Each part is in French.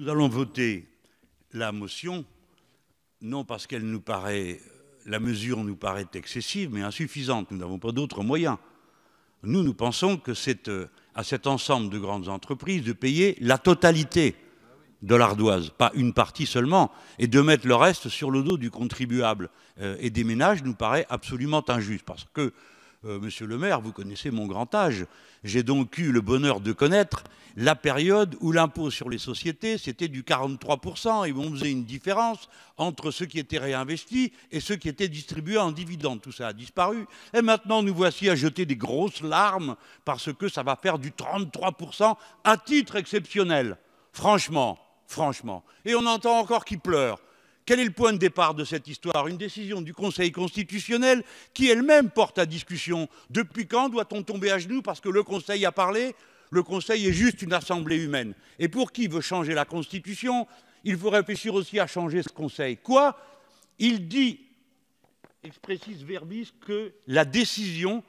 Nous allons voter la motion, non parce qu'elle nous paraît, la mesure nous paraît excessive, mais insuffisante. Nous n'avons pas d'autres moyens. Nous, nous pensons que c'est euh, à cet ensemble de grandes entreprises de payer la totalité de l'ardoise, pas une partie seulement, et de mettre le reste sur le dos du contribuable euh, et des ménages nous paraît absolument injuste, parce que euh, Monsieur le maire, vous connaissez mon grand âge. J'ai donc eu le bonheur de connaître la période où l'impôt sur les sociétés, c'était du 43%, et on faisait une différence entre ce qui était réinvesti et ce qui était distribué en dividendes. Tout ça a disparu. Et maintenant, nous voici à jeter des grosses larmes parce que ça va faire du 33% à titre exceptionnel. Franchement, franchement. Et on entend encore qui pleure. Quel est le point de départ de cette histoire Une décision du Conseil constitutionnel qui elle-même porte à discussion. Depuis quand doit-on tomber à genoux parce que le Conseil a parlé Le Conseil est juste une assemblée humaine. Et pour qui veut changer la Constitution Il faut réfléchir aussi à changer ce Conseil. Quoi Il dit, expressis verbis, que la décision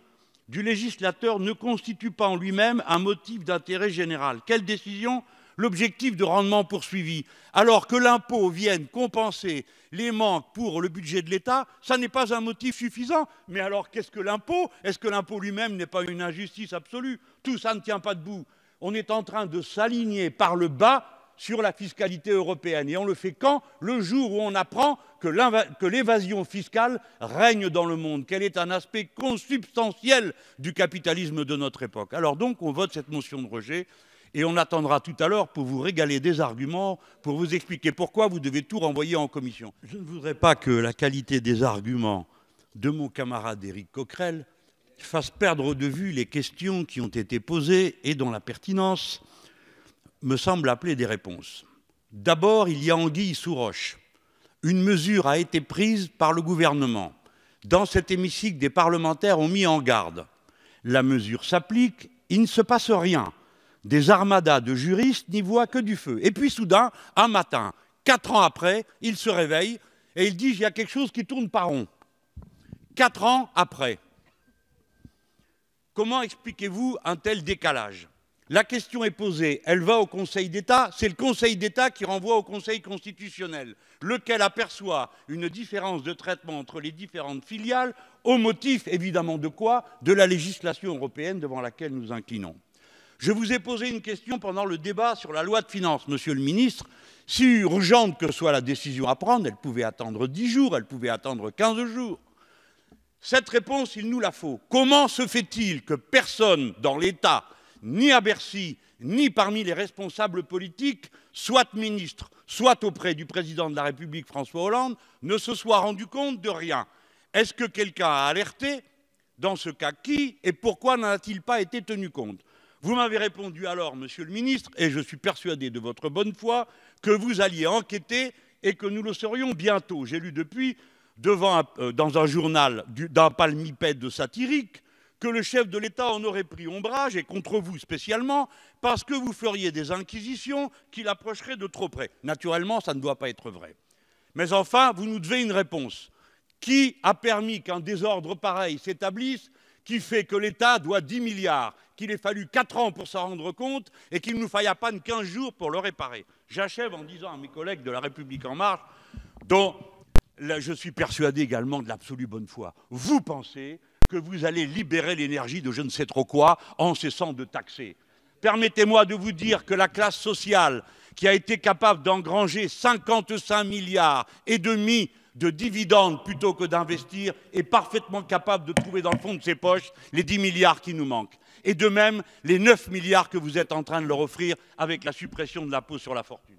du législateur ne constitue pas en lui-même un motif d'intérêt général. Quelle décision l'objectif de rendement poursuivi, alors que l'impôt vienne compenser les manques pour le budget de l'État, ça n'est pas un motif suffisant. Mais alors qu'est-ce que l'impôt Est-ce que l'impôt lui-même n'est pas une injustice absolue Tout ça ne tient pas debout. On est en train de s'aligner par le bas sur la fiscalité européenne. Et on le fait quand Le jour où on apprend que l'évasion fiscale règne dans le monde, qu'elle est un aspect consubstantiel du capitalisme de notre époque. Alors donc, on vote cette motion de rejet et on attendra tout à l'heure pour vous régaler des arguments, pour vous expliquer pourquoi vous devez tout renvoyer en commission. Je ne voudrais pas que la qualité des arguments de mon camarade Éric Coquerel fasse perdre de vue les questions qui ont été posées et dont la pertinence me semble appeler des réponses. D'abord, il y a anguille sous roche. Une mesure a été prise par le gouvernement. Dans cet hémicycle, des parlementaires ont mis en garde. La mesure s'applique, il ne se passe rien des armadas de juristes n'y voient que du feu. Et puis soudain, un matin, quatre ans après, il se réveille et il dit, il y a quelque chose qui tourne par rond. Quatre ans après. Comment expliquez-vous un tel décalage La question est posée, elle va au Conseil d'État, c'est le Conseil d'État qui renvoie au Conseil constitutionnel, lequel aperçoit une différence de traitement entre les différentes filiales, au motif évidemment de quoi De la législation européenne devant laquelle nous inclinons. Je vous ai posé une question pendant le débat sur la loi de finances, monsieur le ministre. Si urgente que soit la décision à prendre, elle pouvait attendre 10 jours, elle pouvait attendre 15 jours. Cette réponse, il nous la faut. Comment se fait-il que personne dans l'État, ni à Bercy, ni parmi les responsables politiques, soit ministre, soit auprès du président de la République François Hollande, ne se soit rendu compte de rien Est-ce que quelqu'un a alerté Dans ce cas, qui et pourquoi n'en a-t-il pas été tenu compte vous m'avez répondu alors, monsieur le ministre, et je suis persuadé de votre bonne foi, que vous alliez enquêter et que nous le serions bientôt. J'ai lu depuis, euh, dans un journal d'un palmipède satirique, que le chef de l'État en aurait pris ombrage, et contre vous spécialement, parce que vous feriez des inquisitions qui l'approcheraient de trop près. Naturellement, ça ne doit pas être vrai. Mais enfin, vous nous devez une réponse. Qui a permis qu'un désordre pareil s'établisse qui fait que l'État doit 10 milliards, qu'il ait fallu 4 ans pour s'en rendre compte et qu'il nous faille pas peine 15 jours pour le réparer. J'achève en disant à mes collègues de La République En Marche, dont je suis persuadé également de l'absolue bonne foi, vous pensez que vous allez libérer l'énergie de je ne sais trop quoi en cessant de taxer. Permettez-moi de vous dire que la classe sociale, qui a été capable d'engranger 55 milliards et demi de dividendes plutôt que d'investir est parfaitement capable de trouver dans le fond de ses poches les 10 milliards qui nous manquent. Et de même, les 9 milliards que vous êtes en train de leur offrir avec la suppression de l'impôt sur la fortune.